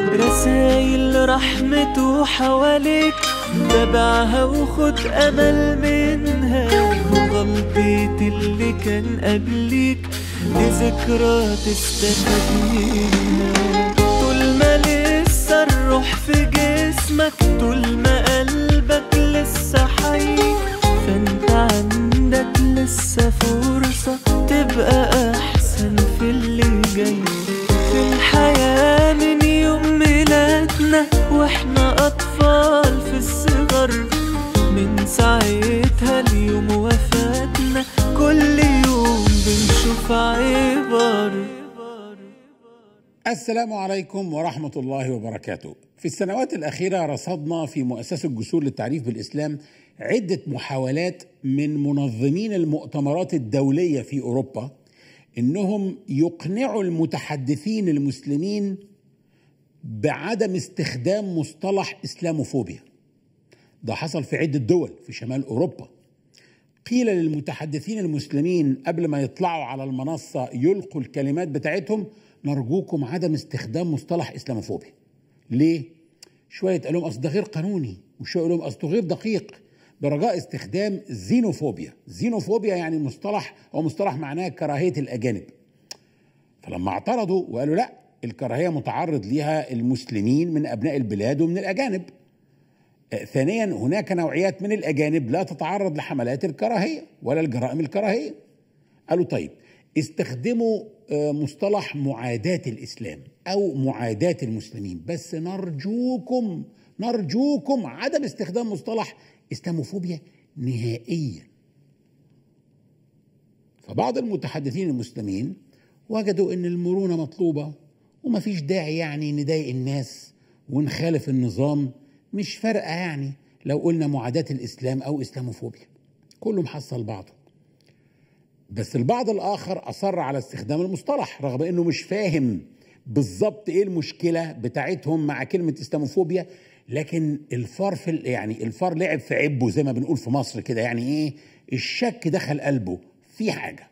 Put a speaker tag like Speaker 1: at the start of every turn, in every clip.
Speaker 1: رسايل رحمته حواليك تبعها وخد أمل منها وغلطيت اللي كان قبليك دي ذكرى تستفاد منها طول ما لسه الروح في جسمك طول ما قلبك لسه حي فانت عندك لسه فرصة تبقى
Speaker 2: السلام عليكم ورحمة الله وبركاته. في السنوات الأخيرة رصدنا في مؤسسة جسور للتعريف بالإسلام عدة محاولات من منظمين المؤتمرات الدولية في أوروبا إنهم يقنعوا المتحدثين المسلمين بعدم استخدام مصطلح إسلاموفوبيا. ده حصل في عدة دول في شمال أوروبا. قيل للمتحدثين المسلمين قبل ما يطلعوا على المنصة يلقوا الكلمات بتاعتهم نرجوكم عدم استخدام مصطلح اسلاموفوبيا ليه شويه قالوا اصل ده غير قانوني وشويه قالوا اصل غير دقيق برجاء استخدام زينوفوبيا زينوفوبيا يعني مصطلح هو مصطلح معناه كراهيه الاجانب فلما اعترضوا وقالوا لا الكراهيه متعرض ليها المسلمين من ابناء البلاد ومن الاجانب آه، ثانيا هناك نوعيات من الاجانب لا تتعرض لحملات الكراهيه ولا الجرائم الكراهيه قالوا طيب استخدموا مصطلح معاداة الإسلام أو معاداة المسلمين بس نرجوكم نرجوكم عدم استخدام مصطلح إسلاموفوبيا نهائيا فبعض المتحدثين المسلمين وجدوا أن المرونة مطلوبة وما فيش داعي يعني نضايق الناس ونخالف النظام مش فارقة يعني لو قلنا معاداة الإسلام أو إسلاموفوبيا كله محصل بعضه بس البعض الآخر أصر على استخدام المصطلح رغم أنه مش فاهم بالظبط إيه المشكلة بتاعتهم مع كلمة إسلاموفوبيا لكن الفار في يعني الفار لعب في عبه زي ما بنقول في مصر كده يعني إيه الشك دخل قلبه في حاجة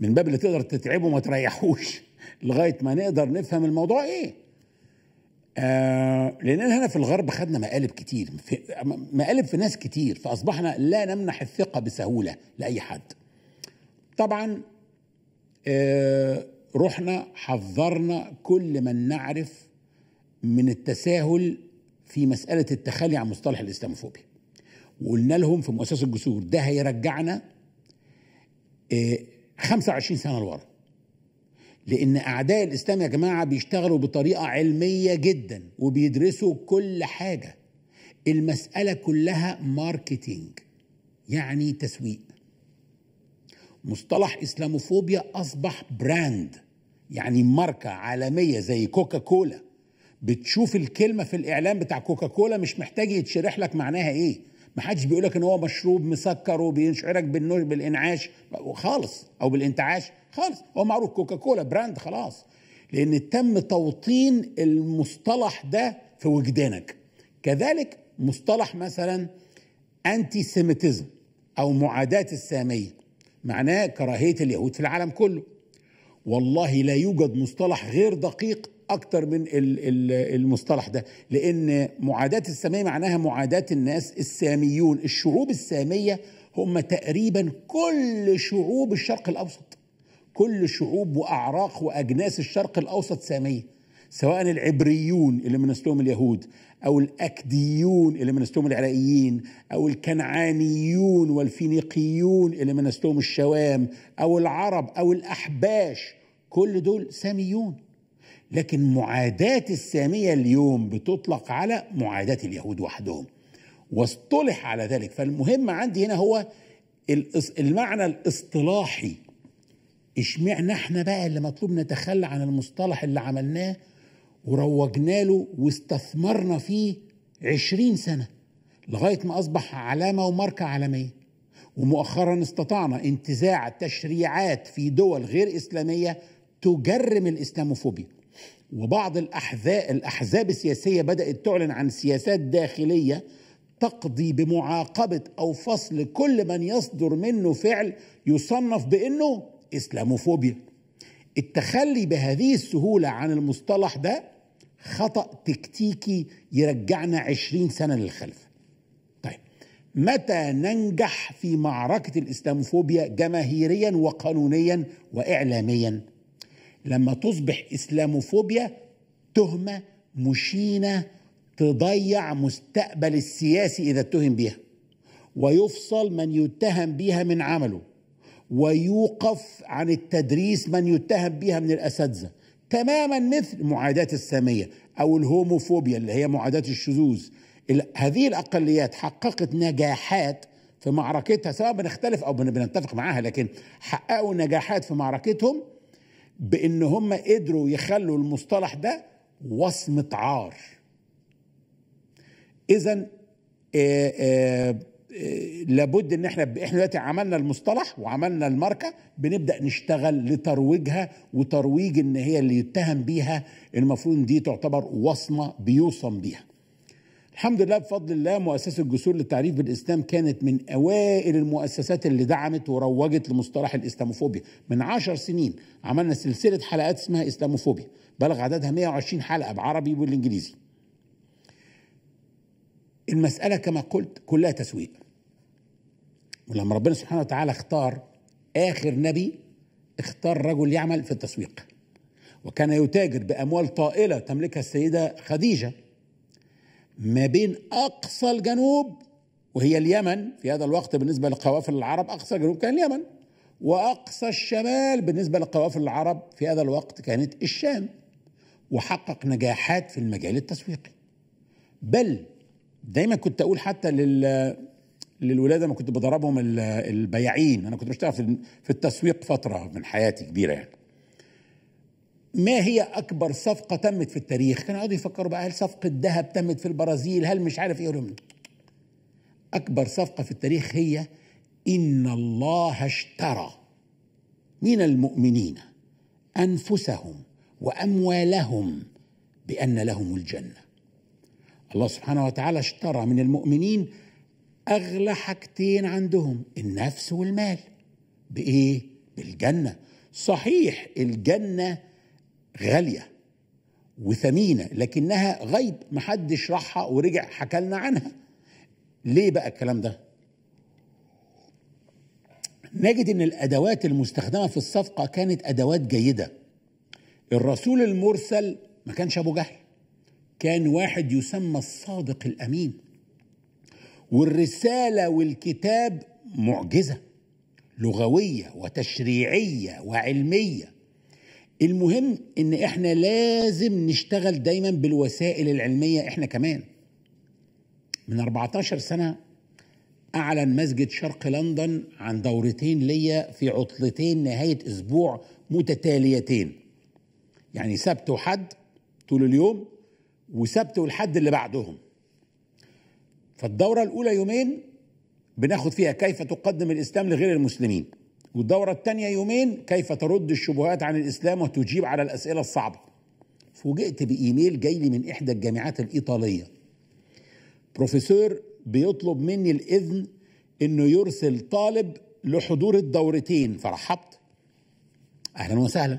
Speaker 2: من باب اللي تقدر تتعبه وما تريحوش لغاية ما نقدر نفهم الموضوع إيه آه لان هنا في الغرب خدنا مقالب كتير في مقالب في ناس كتير فأصبحنا لا نمنح الثقة بسهولة لأي حد طبعا آه، رحنا حذرنا كل من نعرف من التساهل في مسألة التخلي عن مصطلح الإسلاموفوبيا وقلنا لهم في مؤسسة الجسور ده هيرجعنا 25 آه، سنة لورا لأن أعداء الإسلام يا جماعة بيشتغلوا بطريقة علمية جدا وبيدرسوا كل حاجة المسألة كلها ماركتينج يعني تسويق مصطلح اسلاموفوبيا اصبح براند يعني ماركه عالميه زي كوكا كولا بتشوف الكلمه في الاعلان بتاع كوكا كولا مش محتاج يتشرح لك معناها ايه محدش بيقول لك ان هو مشروب مسكر وبيشعرك بالانعاش خالص او بالانتعاش خالص هو معروف كوكا كولا براند خلاص لان تم توطين المصطلح ده في وجدانك كذلك مصطلح مثلا انتي سيميتيزم او معاداه الساميه معناه كراهية اليهود في العالم كله والله لا يوجد مصطلح غير دقيق أكتر من المصطلح ده لأن معاداة السامية معناها معاداة الناس الساميون الشعوب السامية هم تقريبا كل شعوب الشرق الأوسط كل شعوب وأعراق وأجناس الشرق الأوسط سامية سواء العبريون اللي من اليهود أو الأكديون اللي من نسلهم العراقيين أو الكنعانيون والفينيقيون اللي من نسلهم الشوام أو العرب أو الأحباش كل دول ساميون لكن معاداة السامية اليوم بتطلق على معاداة اليهود وحدهم واصطلح على ذلك فالمهم عندي هنا هو المعنى الاصطلاحي اشمعنا احنا بقى اللي مطلوب نتخلى عن المصطلح اللي عملناه وروجنا له واستثمرنا فيه عشرين سنة لغاية ما أصبح علامة وماركة عالمية ومؤخرا استطعنا انتزاع تشريعات في دول غير إسلامية تجرم الإسلاموفوبيا وبعض الأحزاب, الأحزاب السياسية بدأت تعلن عن سياسات داخلية تقضي بمعاقبة أو فصل كل من يصدر منه فعل يصنف بأنه إسلاموفوبيا التخلي بهذه السهولة عن المصطلح ده خطأ تكتيكي يرجعنا عشرين سنة للخلف طيب متى ننجح في معركة الإسلاموفوبيا جماهيريا وقانونيا وإعلاميا لما تصبح إسلاموفوبيا تهمة مشينة تضيع مستقبل السياسي إذا اتهم بيها ويفصل من يتهم بيها من عمله ويوقف عن التدريس من يتهم بها من الأساتذة تماما مثل معاداة السامية أو الهوموفوبيا اللي هي معاداة الشذوذ هذه الأقليات حققت نجاحات في معركتها سواء بنختلف أو بنتفق معاها لكن حققوا نجاحات في معركتهم بإن هم قدروا يخلوا المصطلح ده وصمة عار إذا آه، آه، آه، لابد ان احنا احنا دلوقتي عملنا المصطلح وعملنا الماركه بنبدا نشتغل لترويجها وترويج ان هي اللي يتهم بيها المفروض ان دي تعتبر وصمه بيوصم بيها. الحمد لله بفضل الله مؤسسه الجسور للتعريف بالاسلام كانت من اوائل المؤسسات اللي دعمت وروجت لمصطلح الاسلاموفوبيا من عشر سنين عملنا سلسله حلقات اسمها اسلاموفوبيا بلغ عددها 120 حلقه بعربي والانجليزي. المسألة كما قلت كلها تسويق ولما ربنا سبحانه وتعالى اختار آخر نبي اختار رجل يعمل في التسويق وكان يتاجر بأموال طائلة تملكها السيدة خديجة ما بين أقصى الجنوب وهي اليمن في هذا الوقت بالنسبة لقوافل العرب أقصى الجنوب كان اليمن وأقصى الشمال بالنسبة لقوافل العرب في هذا الوقت كانت الشام وحقق نجاحات في المجال التسويقي بل دايما كنت اقول حتى لل للولاد انا كنت بدربهم البياعين انا كنت بشتغل في التسويق فتره من حياتي كبيره يعني ما هي اكبر صفقه تمت في التاريخ كانوا يقعدوا يفكروا بقى هل صفقه ذهب تمت في البرازيل هل مش عارف ايه اكبر صفقه في التاريخ هي ان الله اشترى من المؤمنين انفسهم واموالهم بان لهم الجنه الله سبحانه وتعالى اشترى من المؤمنين أغلى حاجتين عندهم النفس والمال بإيه؟ بالجنة صحيح الجنة غالية وثمينة لكنها غيب محدش راحها ورجع حكى لنا عنها ليه بقى الكلام ده؟ نجد ان الادوات المستخدمه في الصفقه كانت ادوات جيده الرسول المرسل ما كانش ابو جهل كان واحد يسمى الصادق الامين والرساله والكتاب معجزه لغويه وتشريعيه وعلميه المهم ان احنا لازم نشتغل دايما بالوسائل العلميه احنا كمان من 14 سنه اعلن مسجد شرق لندن عن دورتين ليا في عطلتين نهايه اسبوع متتاليتين يعني سبت وحد طول اليوم وسبت والحد اللي بعدهم فالدورة الأولى يومين بناخد فيها كيف تقدم الإسلام لغير المسلمين والدورة الثانية يومين كيف ترد الشبهات عن الإسلام وتجيب على الأسئلة الصعبة فوجئت بإيميل جاي لي من إحدى الجامعات الإيطالية بروفيسور بيطلب مني الإذن إنه يرسل طالب لحضور الدورتين فرحبت أهلا وسهلا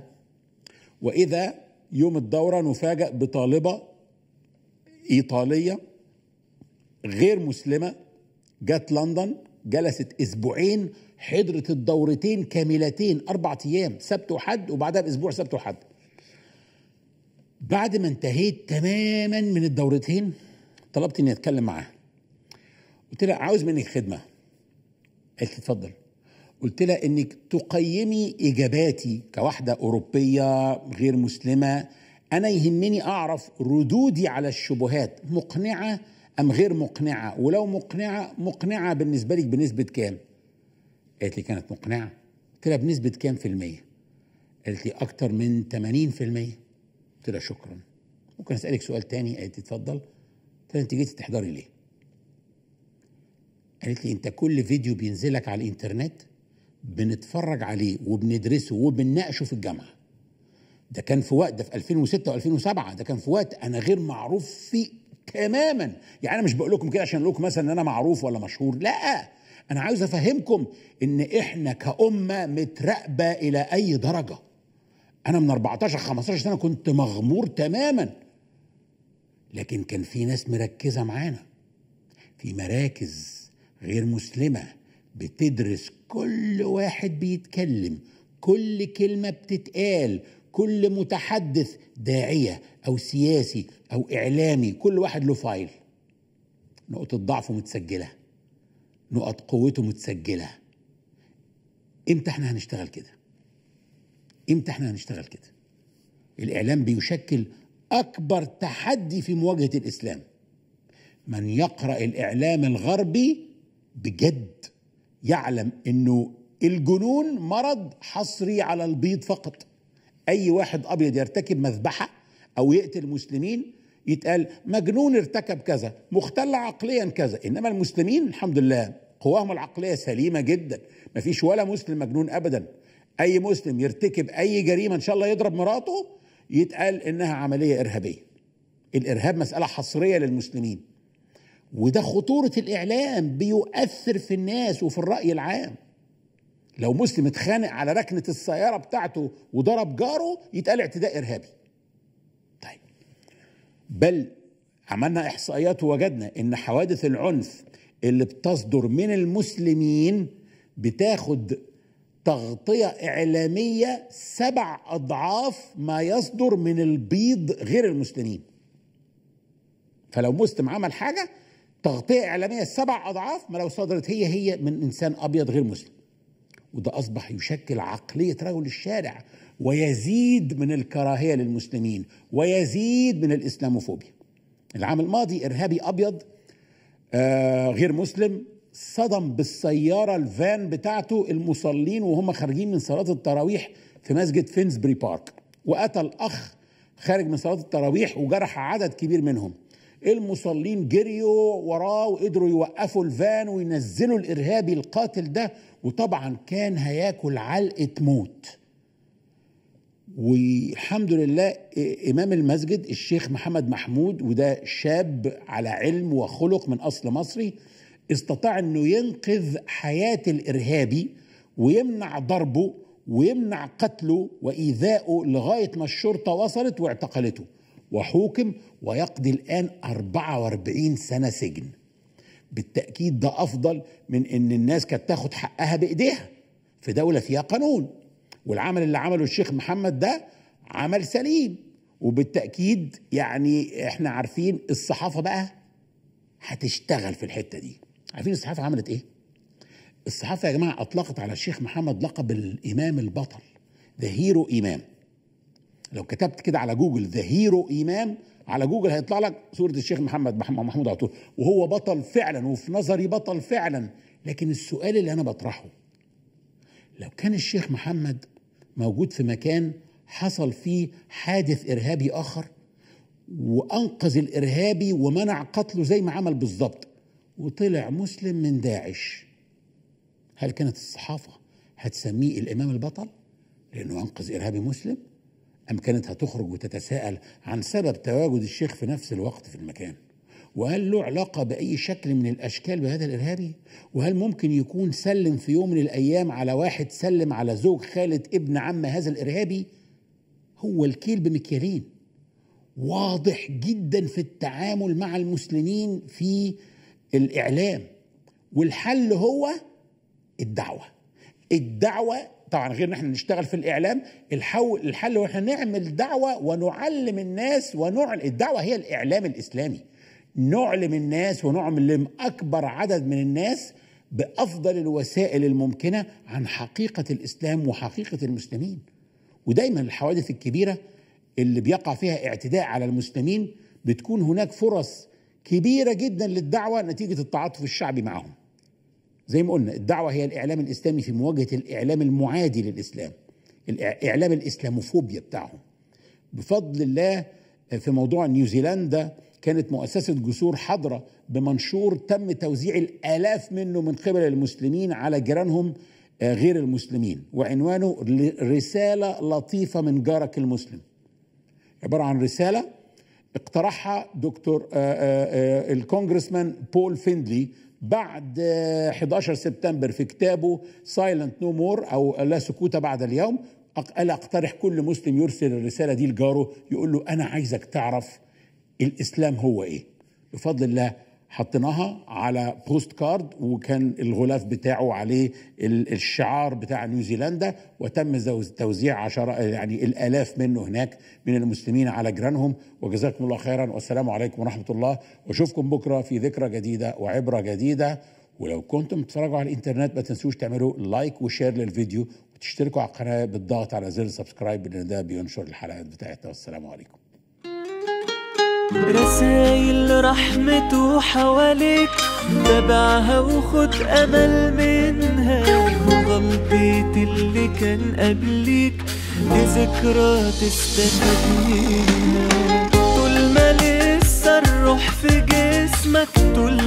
Speaker 2: وإذا يوم الدورة نفاجأ بطالبة ايطاليه غير مسلمه جت لندن جلست اسبوعين حضرت الدورتين كاملتين اربع ايام سبت وحد وبعدها باسبوع سبت وحد بعد ما انتهيت تماما من الدورتين طلبت اني اتكلم معاها قلت لها عاوز منك خدمه قالت لي اتفضل قلت لها انك تقيمي اجاباتي كواحده اوروبيه غير مسلمه انا يهمني اعرف ردودي على الشبهات مقنعه ام غير مقنعه ولو مقنعه مقنعه بالنسبه لك بنسبه كام قالت لي كانت مقنعه قلت لها بنسبه كام في الميه قالت لي اكتر من 80% قلت لها شكرا ممكن اسالك سؤال تاني قالت لي اتفضل قلت لها انت جيتي تحضري ليه قالت لي انت كل فيديو بينزلك على الانترنت بنتفرج عليه وبندرسه وبنناقشه في الجامعه ده كان في وقت ده في 2006 و2007 ده كان في وقت انا غير معروف فيه تماما يعني انا مش بقول لكم كده عشان اقول لكم مثلا ان انا معروف ولا مشهور لا انا عاوز افهمكم ان احنا كامه متراقبه الى اي درجه انا من 14 15 سنه كنت مغمور تماما لكن كان في ناس مركزه معانا في مراكز غير مسلمه بتدرس كل واحد بيتكلم كل كلمه بتتقال كل متحدث داعية أو سياسي أو إعلامي كل واحد له فايل نقطة ضعفه متسجلة نقط قوته متسجلة إمتى إحنا هنشتغل كده إمتى إحنا هنشتغل كده الإعلام بيشكل أكبر تحدي في مواجهة الإسلام من يقرأ الإعلام الغربي بجد يعلم أنه الجنون مرض حصري على البيض فقط اي واحد ابيض يرتكب مذبحه او يقتل مسلمين يتقال مجنون ارتكب كذا مختل عقليا كذا انما المسلمين الحمد لله قواهم العقليه سليمه جدا ما فيش ولا مسلم مجنون ابدا اي مسلم يرتكب اي جريمه ان شاء الله يضرب مراته يتقال انها عمليه ارهابيه الارهاب مساله حصريه للمسلمين وده خطوره الاعلام بيؤثر في الناس وفي الراي العام لو مسلم اتخانق على ركنه السياره بتاعته وضرب جاره يتقال اعتداء ارهابي طيب بل عملنا احصائيات ووجدنا ان حوادث العنف اللي بتصدر من المسلمين بتاخد تغطيه اعلاميه سبع اضعاف ما يصدر من البيض غير المسلمين فلو مسلم عمل حاجه تغطيه اعلاميه سبع اضعاف ما لو صدرت هي هي من انسان ابيض غير مسلم وده أصبح يشكل عقلية رجل الشارع ويزيد من الكراهية للمسلمين ويزيد من الإسلاموفوبيا العام الماضي إرهابي أبيض آه غير مسلم صدم بالسيارة الفان بتاعته المصلين وهم خارجين من صلاة التراويح في مسجد فينزبري بارك وقتل أخ خارج من صلاة التراويح وجرح عدد كبير منهم المصلين جريوا وراه وقدروا يوقفوا الفان وينزلوا الارهابي القاتل ده وطبعا كان هياكل علقه موت والحمد لله امام المسجد الشيخ محمد محمود وده شاب على علم وخلق من اصل مصري استطاع انه ينقذ حياه الارهابي ويمنع ضربه ويمنع قتله وايذائه لغايه ما الشرطه وصلت واعتقلته وحوكم ويقضي الآن 44 سنة سجن بالتأكيد ده أفضل من إن الناس كانت تاخد حقها بإيديها في دولة فيها قانون والعمل اللي عمله الشيخ محمد ده عمل سليم وبالتأكيد يعني إحنا عارفين الصحافة بقى هتشتغل في الحتة دي عارفين الصحافة عملت إيه؟ الصحافة يا جماعة أطلقت على الشيخ محمد لقب الإمام البطل ده هيرو إمام لو كتبت كده على جوجل ذا هيرو ايمان على جوجل هيطلع لك صوره الشيخ محمد محمود على طول وهو بطل فعلا وفي نظري بطل فعلا لكن السؤال اللي انا بطرحه لو كان الشيخ محمد موجود في مكان حصل فيه حادث ارهابي اخر وانقذ الارهابي ومنع قتله زي ما عمل بالظبط وطلع مسلم من داعش هل كانت الصحافه هتسميه الامام البطل لانه انقذ ارهابي مسلم أم كانت هتخرج وتتساءل عن سبب تواجد الشيخ في نفس الوقت في المكان وهل له علاقة بأي شكل من الأشكال بهذا الإرهابي؟ وهل ممكن يكون سلم في يوم من الأيام على واحد سلم على زوج خالة ابن عم هذا الإرهابي؟ هو الكيل بمكيالين واضح جدا في التعامل مع المسلمين في الإعلام والحل هو الدعوة الدعوة طبعا غير ان احنا نشتغل في الاعلام الحل الحل واحنا نعمل دعوه ونعلم الناس ونعلم الدعوه هي الاعلام الاسلامي نعلم الناس ونعلم اكبر عدد من الناس بافضل الوسائل الممكنه عن حقيقه الاسلام وحقيقه المسلمين ودايما الحوادث الكبيره اللي بيقع فيها اعتداء على المسلمين بتكون هناك فرص كبيره جدا للدعوه نتيجه التعاطف الشعبي معهم زي ما قلنا الدعوة هي الإعلام الإسلامي في مواجهة الإعلام المعادي للإسلام إعلام الإسلاموفوبيا بتاعهم بفضل الله في موضوع نيوزيلندا كانت مؤسسة جسور حضرة بمنشور تم توزيع الآلاف منه من قبل المسلمين على جيرانهم آه، غير المسلمين وعنوانه رسالة لطيفة من جارك المسلم عبارة عن رسالة اقترحها دكتور آه، آه، الكونجرسمان بول فيندلي بعد 11 آه، سبتمبر في كتابه سايلنت نو مور او لا سكوت بعد اليوم قال اقترح كل مسلم يرسل الرساله دي لجاره يقول له انا عايزك تعرف الاسلام هو ايه بفضل الله حطيناها على بوست كارد وكان الغلاف بتاعه عليه الشعار بتاع نيوزيلندا وتم توزيع عشرة يعني الالاف منه هناك من المسلمين على جيرانهم وجزاكم الله خيرا والسلام عليكم ورحمه الله واشوفكم بكره في ذكرى جديده وعبره جديده ولو كنتم بتتفرجوا على الانترنت ما تنسوش تعملوا لايك وشير للفيديو وتشتركوا على القناه بالضغط على زر سبسكرايب لان ده بينشر الحلقات بتاعتنا والسلام عليكم
Speaker 1: رسايل رحمته حواليك تبعها وخد أمل منها وغلطيت اللي كان قبليك دي ذكرى تستفاد منها طول ما لسه الروح في جسمك طول